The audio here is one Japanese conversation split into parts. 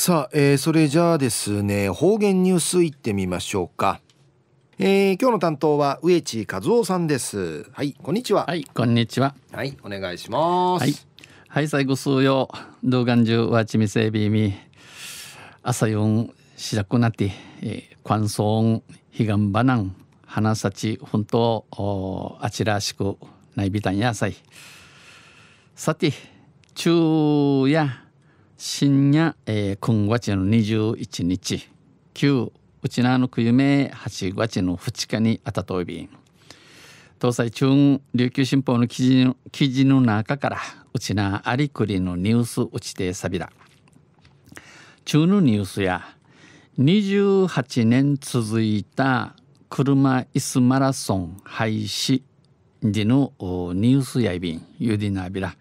さあ、えー、それじゃあですね方言ニュースいってみましょうか、えー、今日の担当は植地和夫さんですはいこんにちははいこんにちははいお願いしますはいはい最後数曜動画中はちみせびみ朝四しらくなって、えー、関東彼岸ばなん花幸本当おあちらしくないびたんやさいさて昼夜深夜、えー、今月の21日旧うちなのく夢8月の2日にあたといびん東西中琉球新報の記事の記事の中からうちなありくりのニュースうちてさびら中のニュースや28年続いた車椅子マラソン廃止でのニュースやいびんゆでなびら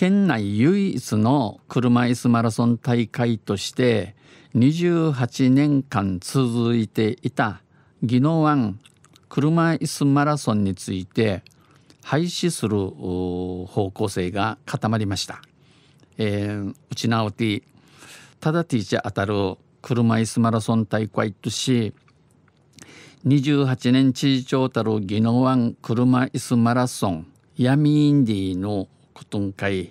県内唯一の車椅子マラソン大会として28年間続いていた宜野湾車椅子マラソンについて廃止する方向性が固まりました。えうちなおてただティーチャー当たる車椅子マラソン大会とし28年知事長たる宜野湾車椅子マラソン闇インディの kutong kay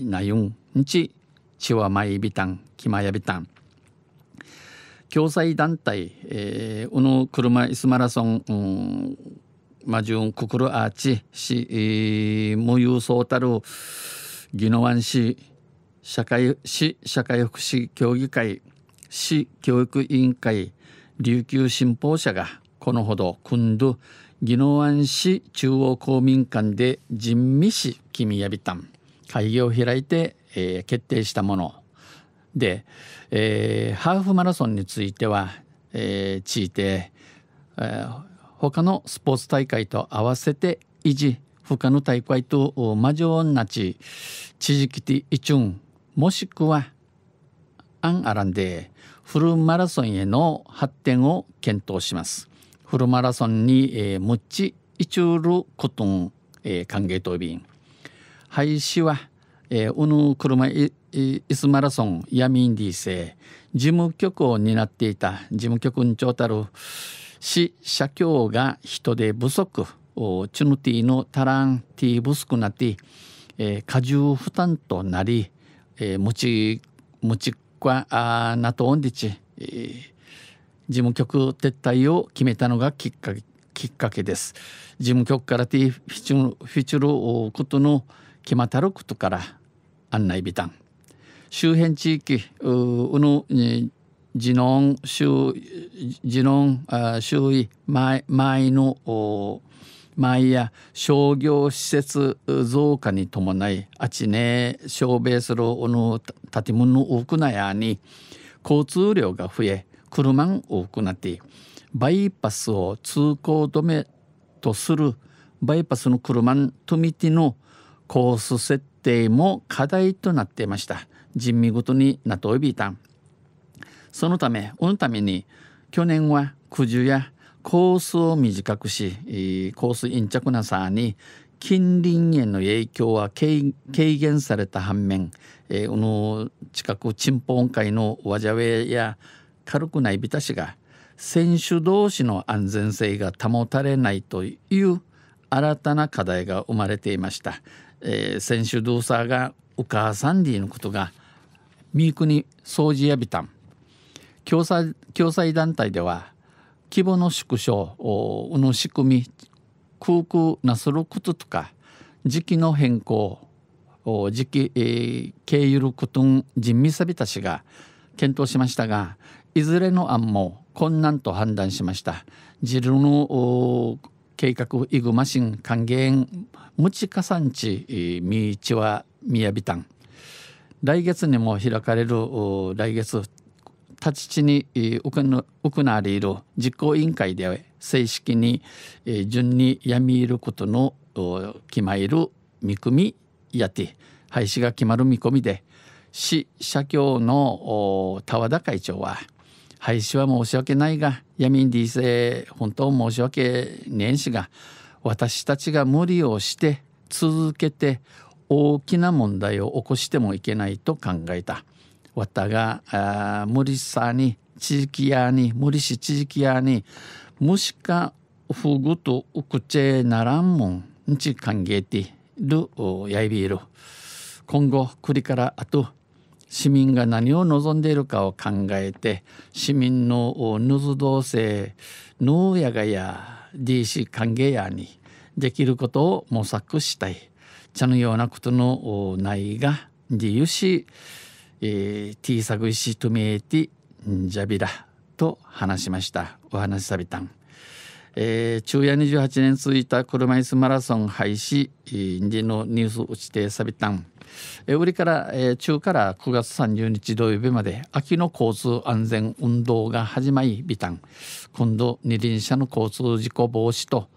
nayung nci c h i w 共済団体、えー、の車いすマラソン、うん、マジュンククルアーチし、えー、無有そうたる宜野湾市社会市社会福祉協議会市教育委員会琉球新報社がこのほど組んど宜野湾市中央公民館で人民市君やびたん会議を開いて、えー、決定したもので、えー、ハーフマラソンについては、えー、地位で、えー、他のスポーツ大会と合わせて維持他の大会と魔女なち地域的一中もしくはアンアランでフルマラソンへの発展を検討します。フルマラソンに、えー、ちいちゅることん、えー、歓迎とびん廃止は、えー、うぬ車イいスマラソンヤミンディセ事務局を担っていた事務局にちょたる市社協が人手不足チュヌティのタランティブスクなティ、えー、過重負担となり、えー、持ち持ちっこなとおんでち、えー、事務局撤退を決めたのがきっかけきっかけです。事務局からティフィチュルフィチュルことの決まったることから案内ビタン。周辺地域うの地の周地の周囲前前の前や商業施設増加に伴いあちね小米する、おの建物の多くなやに交通量が増え車が多くなってバイパスを通行止めとするバイパスの車のみ手のコース設定も課題となっていました。人民ごとになとびいたん。そのため、このために去年は九十やコースを短くし、コース陰着なさに近隣への影響は軽減された反面、えー、この近くチンポン会のわじゃウェや軽くないビタ氏が選手同士の安全性が保たれないという新たな課題が生まれていました、えー、選手同士がお母さんでいのことが三ークに掃除やびたん共済共済団体では規模の縮小の仕組み空空なすることとか時期の変更時期、えー、経由ることん人味さびたしが検討しましたがいずれの案も困難と判断しましたジルの計画イグマシン還元ムチ加算地ミーチワミヤビタン来月にも開かれる来月タチチに行われる実行委員会で正式に順に闇いることの決まる見込みやて廃止が決まる見込みで市社協の田和田会長は「廃止は申し訳ないが闇に D 本当申し訳ねえしが私たちが無理をして続けて大きな問題を起こしてもいけないと考えた。わたが無理さに地域やに無理し地域やにもしかふぐとおくちならんもんにち歓迎てるやいびる。今後栗からあと市民が何を望んでいるかを考えて市民のヌズ同性ヌやがや DC 歓迎やにできることを模索したい茶のようなことのないが理由し、えー、T 作グイシトミエティジャビラと話しましたお話しさびたん、えー、昼夜28年続いた車椅子マラソン廃止でのニュース打ちてさびたんえ売りから、え中から9月30日土曜日まで秋の交通安全運動が始まりビタン今度二輪車の交通事故防止と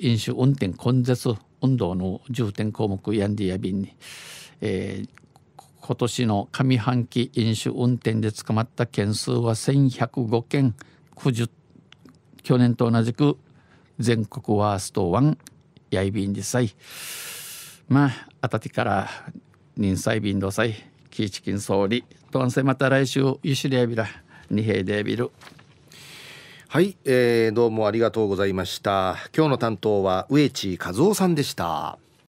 飲酒運転根絶運動の重点項目ヤンディアビンに、えー、今年の上半期飲酒運転で捕まった件数は1105件90去年と同じく全国ワースト1やいびんでさいまああたてから人災便度災キーチキン総理とんせまた来週ゆしりやびら二平でびるはい、えー、どうもありがとうございました今日の担当は植地和夫さんでした